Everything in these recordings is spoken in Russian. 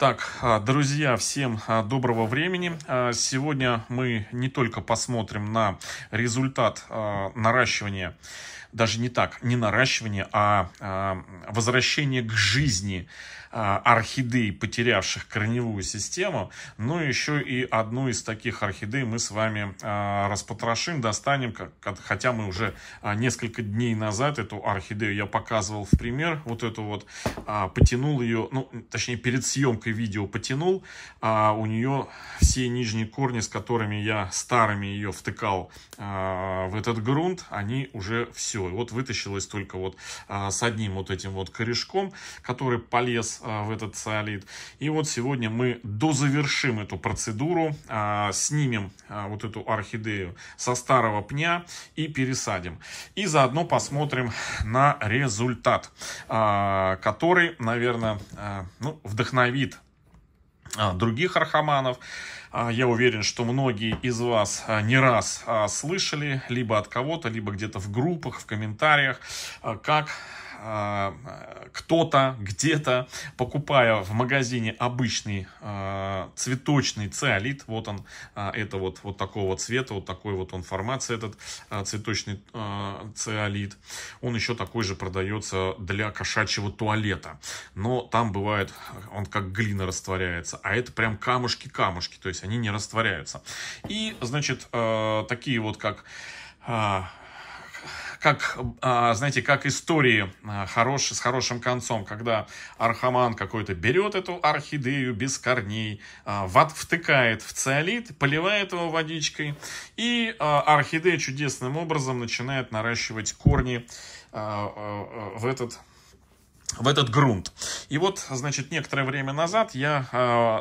Так, а, друзья, всем а, доброго времени. А, сегодня мы не только посмотрим на результат наращивания, даже не так, не наращивания, а возвращение к жизни а, орхидей, потерявших корневую систему. Но ну, еще и одну из таких орхидей мы с вами а, распотрошим, достанем, хотя мы уже а, несколько дней назад эту орхидею я показывал в пример, вот эту вот, потянул ее, ну, точнее, перед съемкой видео потянул, а у нее все нижние корни, с которыми я старыми ее втыкал в этот грунт, они уже все. Вот вытащилась только вот с одним вот этим вот корешком, который полез Э, в этот циолит. И вот сегодня мы дозавершим эту процедуру, э, снимем э, вот эту орхидею со старого пня и пересадим. И заодно посмотрим на результат, который, наверное, ну, вдохновит других архаманов. Я уверен, что многие из вас не раз слышали, либо от кого-то, либо где-то в группах, в комментариях, как а, кто-то где-то, покупая в магазине обычный а, цветочный циолит, вот он, а, это вот, вот такого цвета, вот такой вот он формации этот цветочный циолит, он еще такой же продается для кошачьего туалета, но там бывает, он как глина растворяется, а это прям камушки-камушки, то есть они не растворяются. И, значит, такие вот как как, а, знаете, как истории а, хорошие, с хорошим концом, когда архаман какой-то берет эту орхидею без корней, а, ват втыкает в циолит, поливает его водичкой, и орхидея чудесным образом начинает наращивать корни в этот в этот грунт. И вот, значит, некоторое время назад я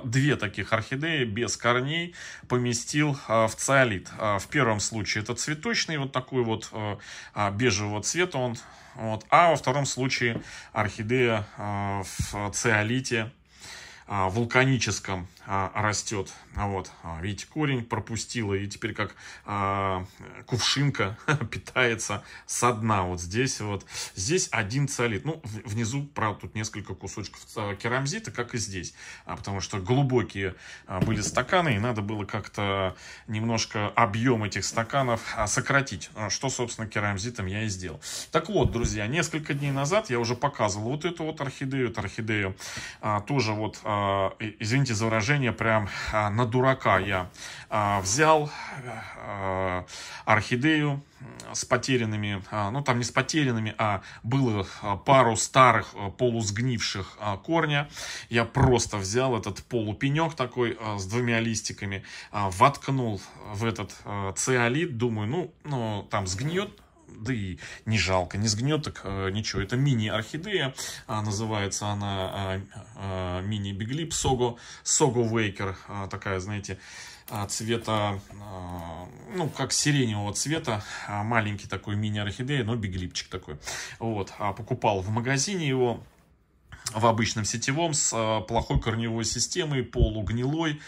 э, две таких орхидеи без корней поместил э, в циолит. Э, в первом случае это цветочный, вот такой вот э, бежевого цвета он. Вот, а во втором случае орхидея э, в циолите а, вулканическом а, растет. А вот, видите, корень пропустила, и теперь как кувшинка питается со дна. Вот здесь вот. Здесь один цолит. Ну, внизу, правда, тут несколько кусочков керамзита, как и здесь. Потому что глубокие были стаканы, и надо было как-то немножко объем этих стаканов сократить. Что, собственно, керамзитом я и сделал. Так вот, друзья, несколько дней назад я уже показывал вот эту вот орхидею. эту орхидею тоже вот извините за выражение, прям а, на дурака я а, взял а, орхидею с потерянными, ну там не с потерянными, а было пару старых полусгнивших корня. Я просто взял этот полупенек такой с двумя листиками, воткнул в этот цеолит думаю, ну, ну там сгниет, да и не жалко, не сгнет, так э, ничего. Это мини-орхидея, а, называется она а, а, мини-биглип Сого, Сого Вейкер, такая, знаете, цвета, ну, как сиреневого цвета, маленький такой мини-орхидея, но биглипчик такой. Вот, покупал в магазине его в обычном сетевом с плохой корневой системой, полугнилой,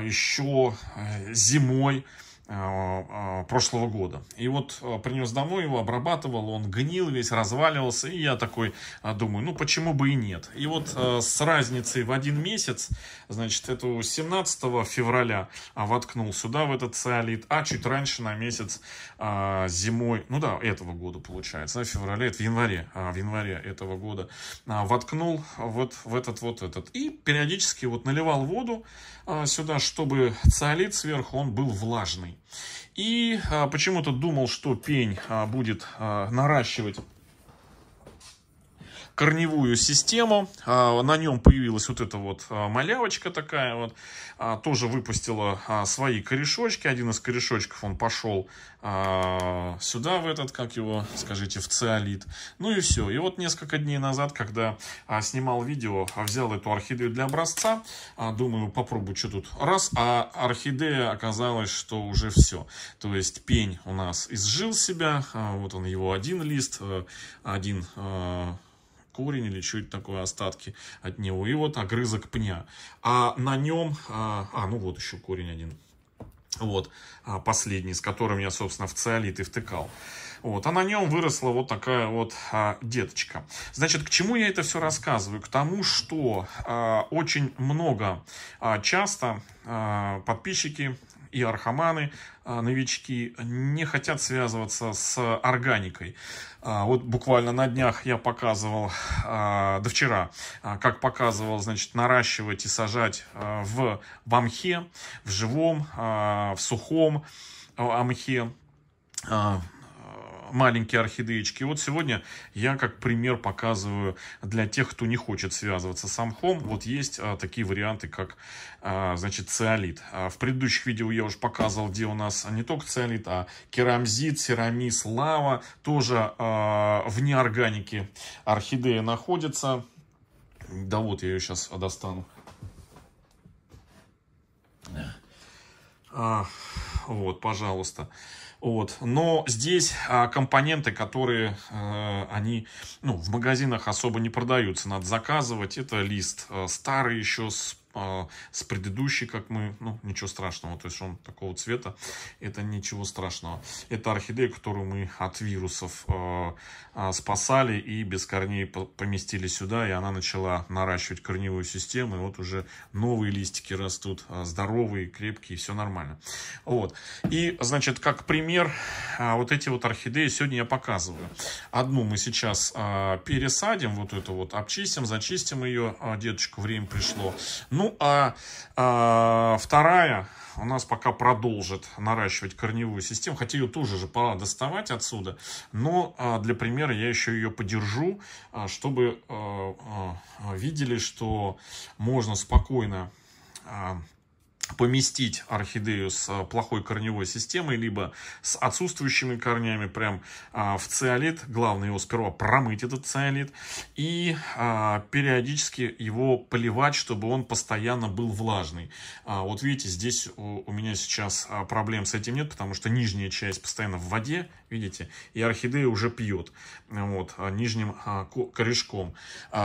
еще э, зимой Э, э, прошлого года. И вот э, принес домой, его обрабатывал, он гнил весь, разваливался, и я такой думаю, ну почему бы и нет. И вот с разницей в один месяц, значит, эту 17 февраля а воткнул сюда, в этот циолит, а чуть раньше на месяц зимой, ну да, этого года получается, в феврале, это в январе, в январе этого года, воткнул вот в этот вот этот. И периодически вот наливал воду сюда, чтобы циолит сверху, он был влажный пень. И а, почему-то думал, что пень а, будет а, наращивать корневую систему. А, на нем появилась вот эта вот а, малявочка такая вот. А, тоже выпустила свои корешочки. Один из корешочков он пошел сюда, в этот, как его, скажите, в циолит. Ну и все. И вот несколько дней назад, когда снимал видео, взял эту орхидею для образца. Думаю, попробую, что тут. Раз, а орхидея оказалась что уже все. То есть пень у нас изжил себя. Вот он, его один лист, один корень или что-то такое, остатки от него. И вот огрызок пня. А на нем, а, а ну вот еще корень один, вот, а, последний, с которым я, собственно, в циолит и втыкал. Вот, а на нем выросла вот такая вот а, деточка. Значит, к чему я это все рассказываю? К тому, что а, очень много а, часто а, подписчики и архаманы, а, новички, не хотят связываться с органикой. А, вот буквально на днях я показывал, до а, да вчера, как показывал, значит, наращивать и сажать в бамхе, в живом, в сухом амхе, маленькие орхидеечки. вот сегодня я как пример показываю для тех, кто не хочет связываться с амхом. Вот есть а, такие варианты, как, а, значит, циолит. А в предыдущих видео я уже показывал, где у нас не только циолит, а керамзит, серамис, лава. Тоже а, вне органики орхидея находится. Да вот, я ее сейчас достану. А, вот, пожалуйста. Вот. Но здесь а, компоненты, которые э, они ну, в магазинах особо не продаются, надо заказывать. Это лист э, старый еще с а, с предыдущей, как мы, ну, ничего страшного, то есть он такого цвета, это ничего страшного. Это орхидея, которую мы от вирусов а, а, спасали и без корней поместили сюда, и она начала наращивать корневую систему, и вот уже новые листики растут, здоровые, крепкие, все нормально. Вот, и, значит, как пример, вот эти вот орхидеи сегодня я показываю. Одну мы сейчас пересадим, вот эту вот обчистим, зачистим ее, деточку, время пришло. Ну, ну, а, а вторая у нас пока продолжит наращивать корневую систему, хотя ее тоже же пора доставать отсюда, но а, для примера я еще ее подержу, а, чтобы а, а, видели, что можно спокойно а, поместить орхидею с э, плохой корневой системой, либо с отсутствующими корнями прям а, в циолит. Главное его сперва промыть, этот циолит, и а, периодически его поливать, чтобы он постоянно был влажный. А, вот видите, здесь у меня сейчас проблем с этим нет, потому что нижняя часть постоянно в воде, видите, и орхидея уже пьет вот, нижним корешком.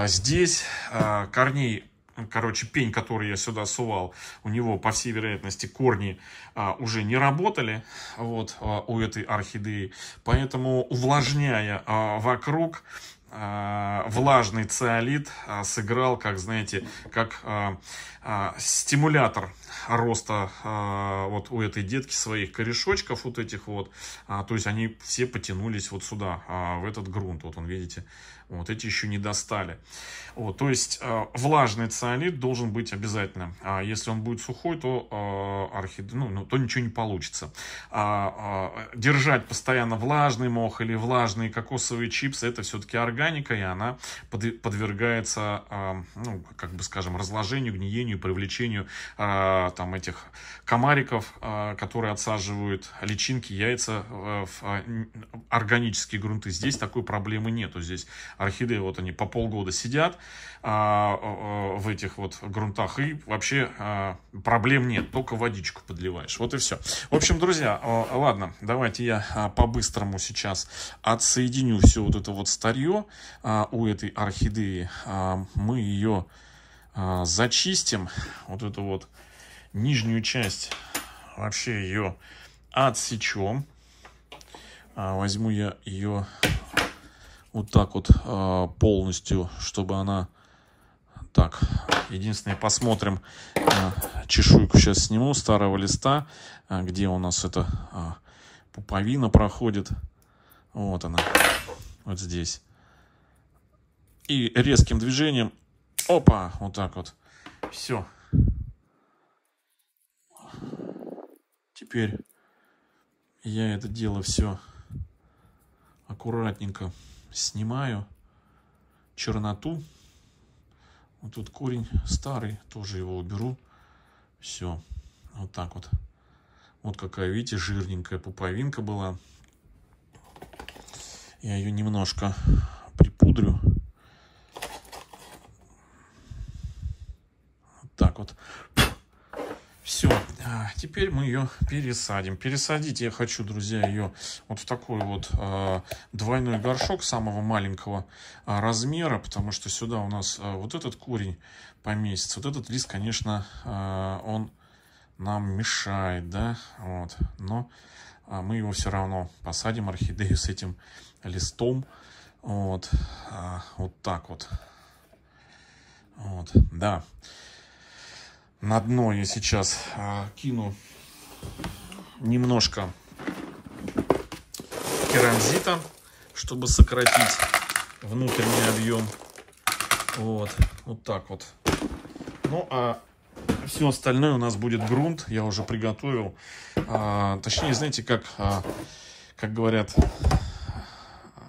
Здесь корней короче, пень, который я сюда сувал, у него, по всей вероятности, корни а, уже не работали, вот, а, у этой орхидеи. Поэтому, увлажняя а, вокруг, а, влажный циолит а, сыграл, как, знаете, как а, а, стимулятор роста а, вот у этой детки своих корешочков вот этих вот. А, то есть они все потянулись вот сюда, а, в этот грунт. Вот он, видите, вот эти еще не достали. Вот, то есть э, влажный циолит должен быть обязательно. А если он будет сухой, то, орхид... Э, ну, ну, то ничего не получится. А, а, держать постоянно влажный мох или влажные кокосовые чипсы, это все-таки органика, и она под... подвергается, а, ну, как бы скажем, разложению, гниению, привлечению а, там этих комариков, а, которые отсаживают личинки, яйца в органические грунты. Здесь такой проблемы нету. Здесь орхидеи, вот они по полгода сидят а, а, а, в этих вот грунтах, и вообще а, проблем нет, только водичку подливаешь, вот и все. В общем, друзья, а, ладно, давайте я а, по-быстрому сейчас отсоединю все вот это вот старье у этой орхидеи, мы ее зачистим, вот эту вот нижнюю часть, вообще ее отсечем, возьму я ее вот так вот а, полностью, чтобы она... Так, единственное, посмотрим, а, чешуйку сейчас сниму старого листа, а, где у нас эта пуповина проходит. Вот она, вот здесь. И резким движением, опа, вот так вот, все. Теперь я это дело все аккуратненько снимаю черноту. Вот тут корень старый, тоже его уберу. Все, вот так вот. Вот какая, видите, жирненькая пуповинка была. Я ее немножко припудрю. Вот так вот. Все, а, теперь мы ее пересадим. Пересадить я хочу, друзья, ее вот в такой вот э, двойной горшок самого маленького э, размера, потому что сюда у нас э, вот этот корень поместится. Вот этот лист, конечно, э, он нам мешает, да, вот, но э, мы его все равно посадим, орхидею с этим листом, вот, э, вот так вот, вот, да. На дно я сейчас а, кину немножко керамзита, чтобы сократить внутренний объем. Вот, вот так вот. Ну, а все остальное у нас будет грунт. Я уже приготовил. А, точнее, знаете, как, а, как говорят,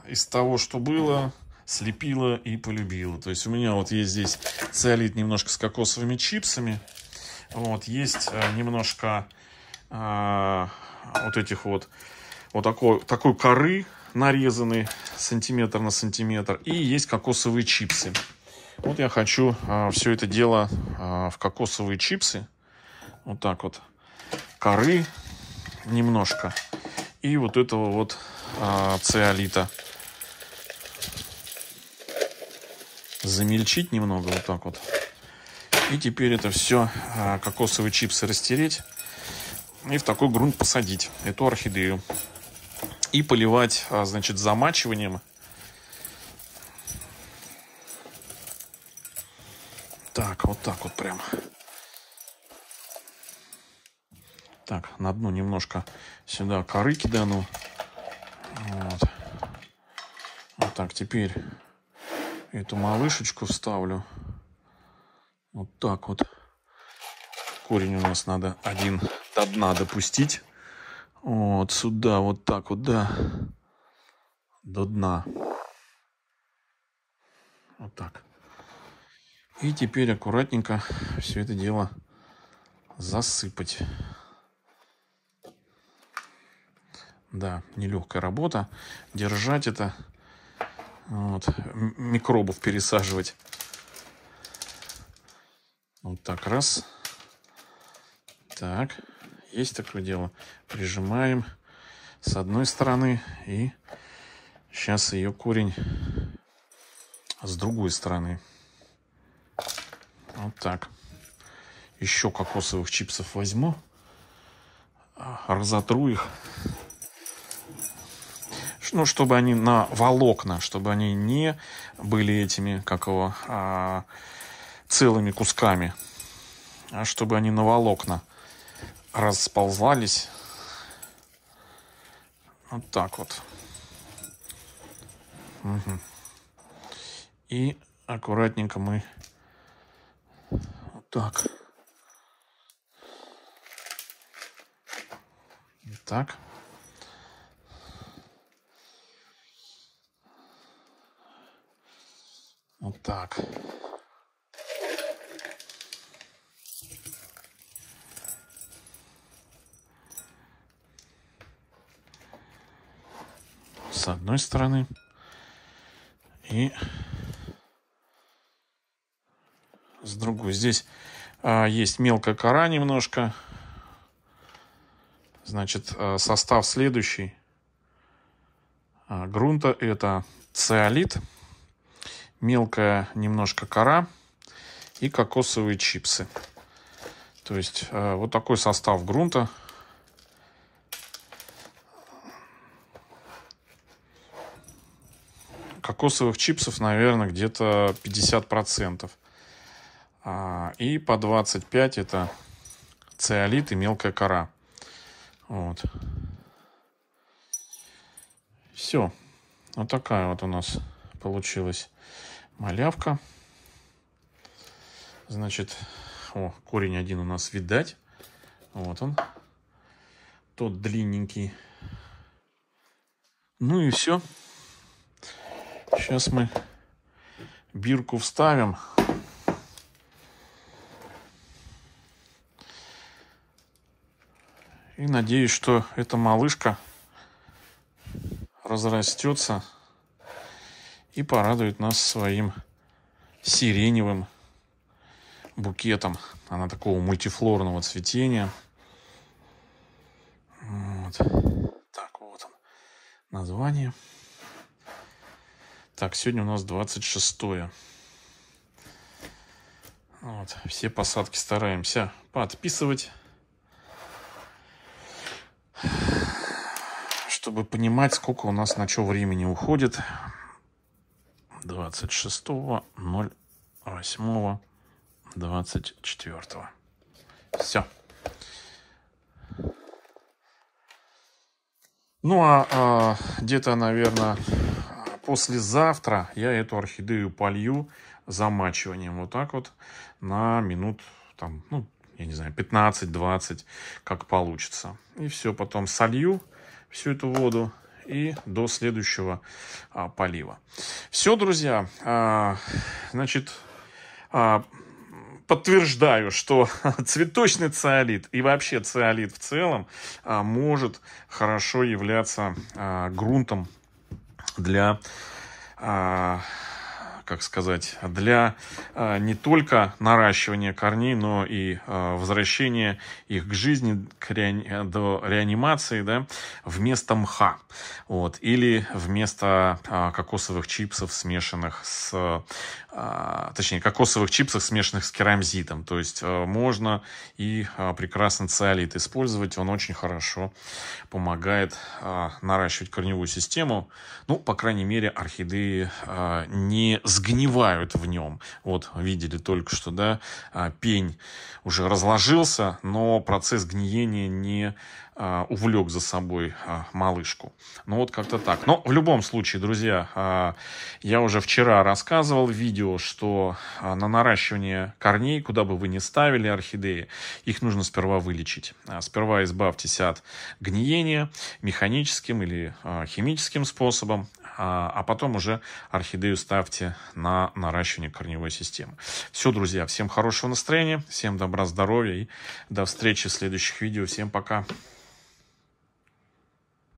из того, что было, слепило и полюбило. То есть у меня вот есть здесь циолит немножко с кокосовыми чипсами. Вот, есть э, немножко э, вот этих вот, вот такой, такой коры нарезанный сантиметр на сантиметр. И есть кокосовые чипсы. Вот я хочу э, все это дело э, в кокосовые чипсы. Вот так вот. Коры немножко. И вот этого вот э, циолита. Замельчить немного вот так вот. И теперь это все а, кокосовые чипсы растереть и в такой грунт посадить эту орхидею. И поливать, а, значит, замачиванием. Так, вот так вот прям. Так, на дно немножко сюда коры кидану. Вот. вот так, теперь эту малышечку вставлю. Вот так вот. Корень у нас надо один до дна допустить. Вот сюда, вот так вот, да. До дна. Вот так. И теперь аккуратненько все это дело засыпать. Да, нелегкая работа. Держать это. Вот, микробов пересаживать. Вот так, раз. Так, есть такое дело. Прижимаем с одной стороны и сейчас ее корень с другой стороны. Вот так. Еще кокосовых чипсов возьму. Разотру их. Ну, чтобы они на волокна, чтобы они не были этими, как его, а, целыми кусками, а чтобы они на волокна расползались, Вот так вот. Угу. И аккуратненько мы вот так. Вот так. Вот так. одной стороны и с другой. Здесь а, есть мелкая кора немножко. Значит, а, состав следующий а, грунта это циолит, мелкая немножко кора и кокосовые чипсы. То есть а, вот такой состав грунта – кокосовых чипсов, наверное, где-то 50%. А, и по 25 это циолит и мелкая кора. Вот. Все. Вот такая вот у нас получилась малявка. Значит, о, корень один у нас видать. Вот он. Тот длинненький. Ну и все. Сейчас мы бирку вставим. И надеюсь, что эта малышка разрастется и порадует нас своим сиреневым букетом. Она такого мультифлорного цветения. Вот. Так, вот он. Название. Так, сегодня у нас 26. Вот, все посадки стараемся подписывать, чтобы понимать, сколько у нас на что времени уходит. 26, 08, 24. Все. Ну а, а где-то, наверное, послезавтра я эту орхидею полью замачиванием. Вот так вот на минут, там, ну, я не знаю, 15-20, как получится. И все, потом солью всю эту воду и до следующего а, полива. Все, друзья, а, значит, а, подтверждаю, что цветочный циолит и вообще циолит в целом а, может хорошо являться а, грунтом для а, как сказать, для а, не только наращивания корней, но и а, возвращения их к жизни, к реани... до реанимации, да, вместо мха, вот, или вместо а, кокосовых чипсов, смешанных с, точнее, кокосовых чипсов, смешанных с керамзитом, то есть можно и прекрасно циолит использовать, он очень хорошо помогает наращивать корневую систему, ну, по крайней мере, орхидеи не сгорают сгнивают в нем. Вот, видели только что, да, а, пень уже разложился, но процесс гниения не а, увлек за собой а, малышку. Ну вот как-то так. Но в любом случае, друзья, а, я уже вчера рассказывал в видео, что на наращивание корней, куда бы вы ни ставили орхидеи, их нужно сперва вылечить. Сперва избавьтесь от гниения механическим или химическим способом, а потом уже орхидею ставьте на наращивание корневой системы. Все, друзья, всем хорошего настроения, всем добра, здоровья и до встречи в следующих видео. Всем пока!